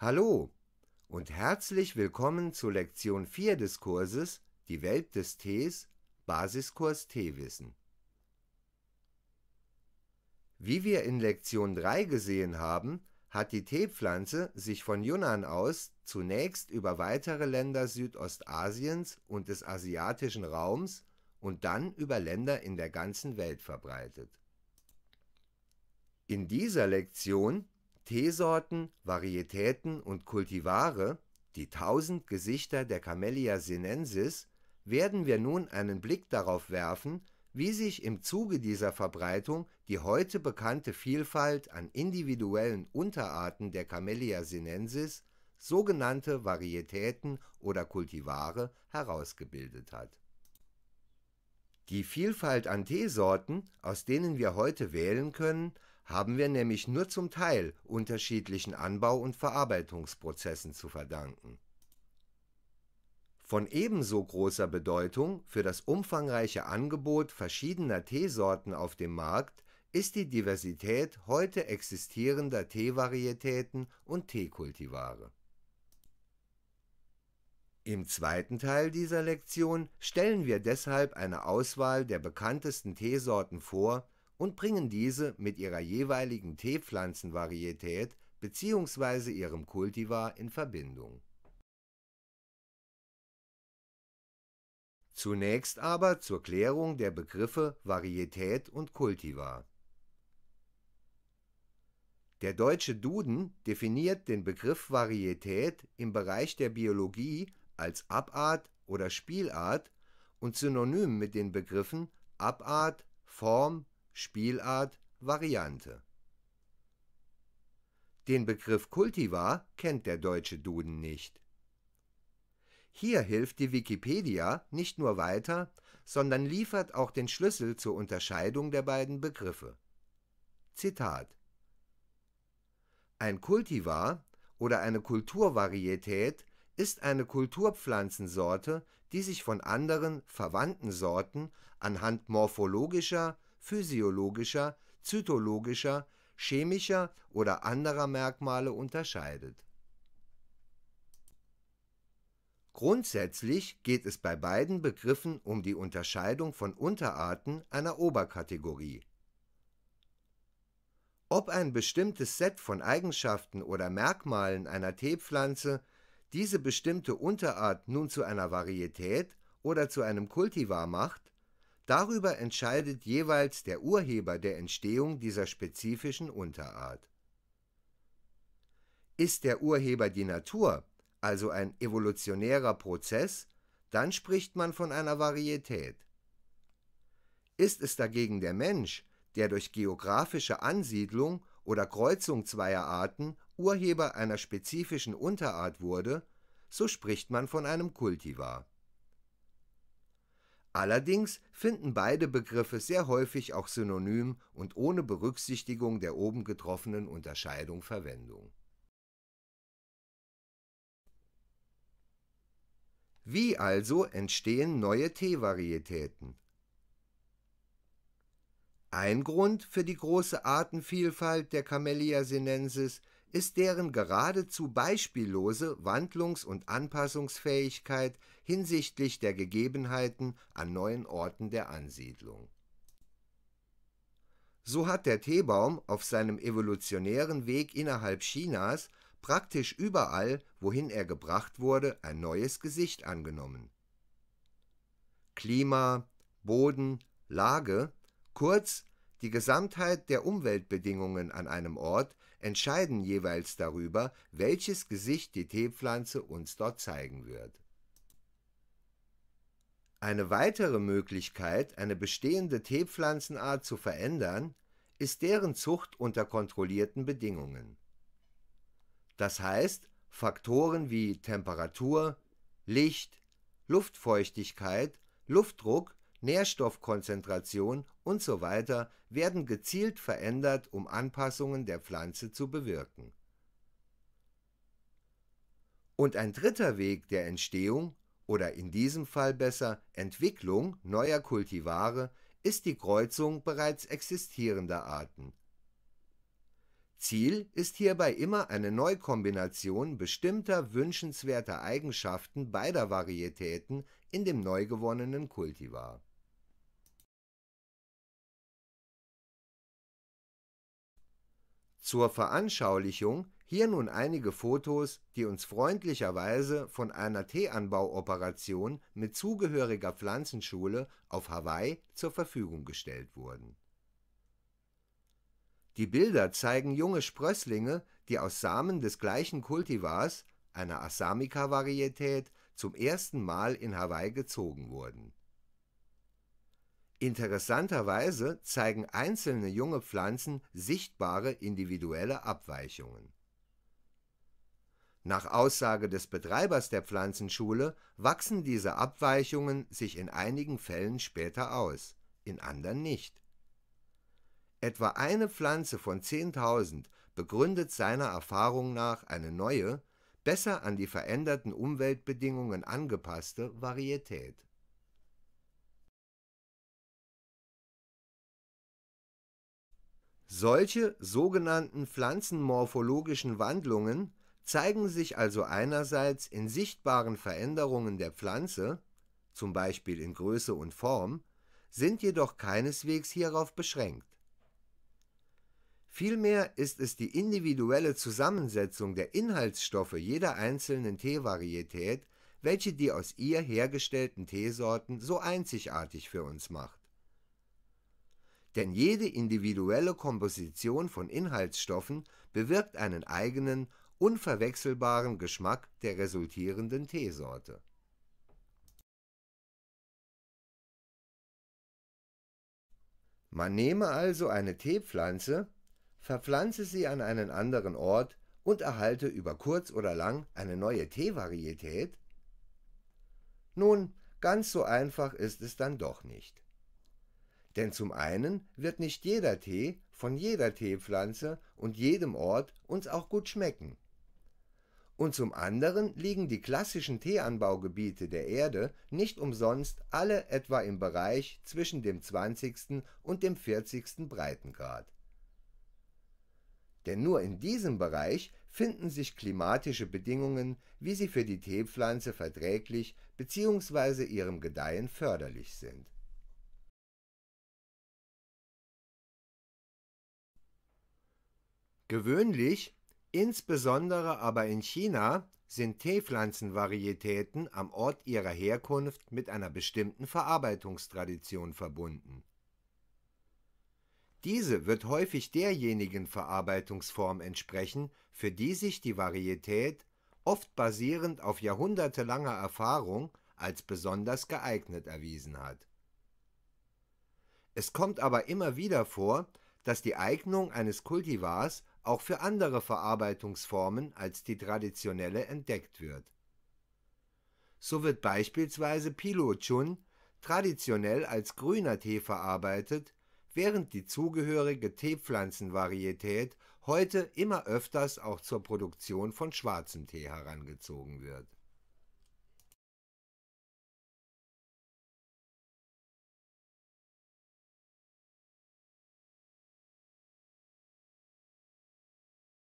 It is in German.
Hallo und herzlich willkommen zu Lektion 4 des Kurses Die Welt des Tees, Basiskurs Teewissen. Wie wir in Lektion 3 gesehen haben, hat die Teepflanze sich von Yunnan aus zunächst über weitere Länder Südostasiens und des asiatischen Raums und dann über Länder in der ganzen Welt verbreitet. In dieser Lektion Teesorten, Varietäten und Kultivare, die tausend Gesichter der Camellia sinensis, werden wir nun einen Blick darauf werfen, wie sich im Zuge dieser Verbreitung die heute bekannte Vielfalt an individuellen Unterarten der Camellia sinensis, sogenannte Varietäten oder Kultivare, herausgebildet hat. Die Vielfalt an Teesorten, aus denen wir heute wählen können, haben wir nämlich nur zum Teil unterschiedlichen Anbau- und Verarbeitungsprozessen zu verdanken. Von ebenso großer Bedeutung für das umfangreiche Angebot verschiedener Teesorten auf dem Markt ist die Diversität heute existierender Teevarietäten und Teekultivare. Im zweiten Teil dieser Lektion stellen wir deshalb eine Auswahl der bekanntesten Teesorten vor und bringen diese mit ihrer jeweiligen Teepflanzenvarietät bzw. ihrem Kultivar in Verbindung. Zunächst aber zur Klärung der Begriffe Varietät und Kultivar. Der deutsche Duden definiert den Begriff Varietät im Bereich der Biologie als Abart oder Spielart und synonym mit den Begriffen Abart, Form Spielart, Variante. Den Begriff Kultivar kennt der deutsche Duden nicht. Hier hilft die Wikipedia nicht nur weiter, sondern liefert auch den Schlüssel zur Unterscheidung der beiden Begriffe. Zitat Ein Kultivar oder eine Kulturvarietät ist eine Kulturpflanzensorte, die sich von anderen verwandten Sorten anhand morphologischer, physiologischer, zytologischer, chemischer oder anderer Merkmale unterscheidet. Grundsätzlich geht es bei beiden Begriffen um die Unterscheidung von Unterarten einer Oberkategorie. Ob ein bestimmtes Set von Eigenschaften oder Merkmalen einer Teepflanze diese bestimmte Unterart nun zu einer Varietät oder zu einem Kultivar macht, Darüber entscheidet jeweils der Urheber der Entstehung dieser spezifischen Unterart. Ist der Urheber die Natur, also ein evolutionärer Prozess, dann spricht man von einer Varietät. Ist es dagegen der Mensch, der durch geografische Ansiedlung oder Kreuzung zweier Arten Urheber einer spezifischen Unterart wurde, so spricht man von einem Kultivar Allerdings finden beide Begriffe sehr häufig auch synonym und ohne Berücksichtigung der oben getroffenen Unterscheidung Verwendung. Wie also entstehen neue Teevarietäten? Ein Grund für die große Artenvielfalt der Camellia sinensis ist deren geradezu beispiellose Wandlungs- und Anpassungsfähigkeit hinsichtlich der Gegebenheiten an neuen Orten der Ansiedlung. So hat der Teebaum auf seinem evolutionären Weg innerhalb Chinas praktisch überall, wohin er gebracht wurde, ein neues Gesicht angenommen. Klima, Boden, Lage, kurz die Gesamtheit der Umweltbedingungen an einem Ort entscheiden jeweils darüber, welches Gesicht die Teepflanze uns dort zeigen wird. Eine weitere Möglichkeit, eine bestehende Teepflanzenart zu verändern, ist deren Zucht unter kontrollierten Bedingungen. Das heißt, Faktoren wie Temperatur, Licht, Luftfeuchtigkeit, Luftdruck Nährstoffkonzentration usw. werden gezielt verändert, um Anpassungen der Pflanze zu bewirken. Und ein dritter Weg der Entstehung oder in diesem Fall besser Entwicklung neuer Kultivare ist die Kreuzung bereits existierender Arten. Ziel ist hierbei immer eine Neukombination bestimmter wünschenswerter Eigenschaften beider Varietäten in dem neu gewonnenen Kultivar Zur Veranschaulichung hier nun einige Fotos, die uns freundlicherweise von einer Teeanbauoperation mit zugehöriger Pflanzenschule auf Hawaii zur Verfügung gestellt wurden. Die Bilder zeigen junge Sprösslinge, die aus Samen des gleichen Kultivars, einer Assamica-Varietät, zum ersten Mal in Hawaii gezogen wurden Interessanterweise zeigen einzelne junge Pflanzen sichtbare individuelle Abweichungen. Nach Aussage des Betreibers der Pflanzenschule wachsen diese Abweichungen sich in einigen Fällen später aus, in anderen nicht. Etwa eine Pflanze von 10.000 begründet seiner Erfahrung nach eine neue, besser an die veränderten Umweltbedingungen angepasste Varietät Solche sogenannten pflanzenmorphologischen Wandlungen zeigen sich also einerseits in sichtbaren Veränderungen der Pflanze, zum Beispiel in Größe und Form, sind jedoch keineswegs hierauf beschränkt. Vielmehr ist es die individuelle Zusammensetzung der Inhaltsstoffe jeder einzelnen Teevarietät, welche die aus ihr hergestellten Teesorten so einzigartig für uns macht denn jede individuelle Komposition von Inhaltsstoffen bewirkt einen eigenen, unverwechselbaren Geschmack der resultierenden Teesorte. Man nehme also eine Teepflanze, verpflanze sie an einen anderen Ort und erhalte über kurz oder lang eine neue Teevarietät? Nun, ganz so einfach ist es dann doch nicht. Denn zum einen wird nicht jeder Tee von jeder Teepflanze und jedem Ort uns auch gut schmecken. Und zum anderen liegen die klassischen Teeanbaugebiete der Erde nicht umsonst alle etwa im Bereich zwischen dem 20. und dem 40. Breitengrad. Denn nur in diesem Bereich finden sich klimatische Bedingungen, wie sie für die Teepflanze verträglich bzw. ihrem Gedeihen förderlich sind Gewöhnlich, insbesondere aber in China, sind Teepflanzenvarietäten am Ort ihrer Herkunft mit einer bestimmten Verarbeitungstradition verbunden. Diese wird häufig derjenigen Verarbeitungsform entsprechen, für die sich die Varietät, oft basierend auf jahrhundertelanger Erfahrung, als besonders geeignet erwiesen hat. Es kommt aber immer wieder vor, dass die Eignung eines Kultivars auch für andere Verarbeitungsformen als die traditionelle entdeckt wird. So wird beispielsweise Pilo Chun traditionell als grüner Tee verarbeitet, während die zugehörige Teepflanzenvarietät heute immer öfters auch zur Produktion von schwarzem Tee herangezogen wird